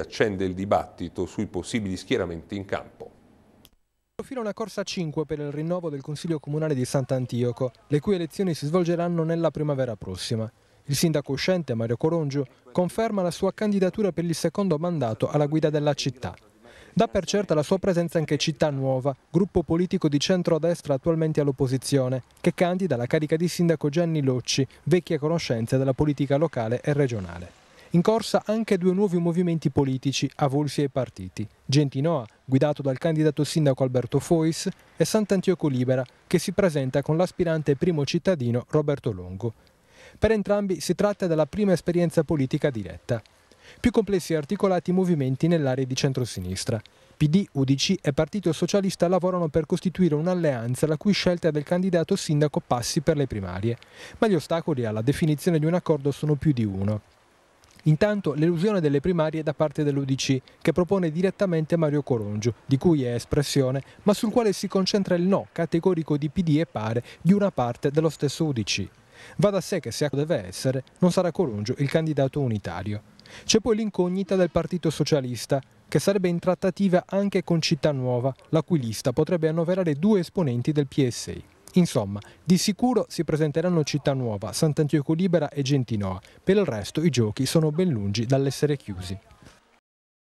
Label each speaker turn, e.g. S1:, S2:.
S1: accende il dibattito sui possibili schieramenti in campo. Profila una corsa 5 per il rinnovo del Consiglio Comunale di Sant'Antioco, le cui elezioni si svolgeranno nella primavera prossima. Il sindaco uscente Mario Corongio conferma la sua candidatura per il secondo mandato alla guida della città. Dà per certa la sua presenza anche Città Nuova, gruppo politico di centrodestra attualmente all'opposizione, che candida la carica di sindaco Gianni Locci, vecchia conoscenza della politica locale e regionale. In corsa anche due nuovi movimenti politici avulsi ai partiti. Gentinoa, guidato dal candidato sindaco Alberto Fois, e Sant'Antioco Libera, che si presenta con l'aspirante primo cittadino Roberto Longo. Per entrambi si tratta della prima esperienza politica diretta. Più complessi e articolati i movimenti nell'area di centrosinistra. PD, UDC e Partito Socialista lavorano per costituire un'alleanza la cui scelta del candidato sindaco passi per le primarie, ma gli ostacoli alla definizione di un accordo sono più di uno. Intanto l'elusione delle primarie da parte dell'Udc, che propone direttamente Mario Corongio, di cui è espressione, ma sul quale si concentra il no categorico di PD e pare di una parte dello stesso Udc. Va da sé che se deve essere, non sarà Corongio il candidato unitario. C'è poi l'incognita del Partito Socialista, che sarebbe in trattativa anche con Città Nuova, la cui lista potrebbe annoverare due esponenti del PSI. Insomma, di sicuro si presenteranno Città Nuova, Sant'Antioco Libera e Gentinoa, per il resto i giochi sono ben lungi dall'essere chiusi.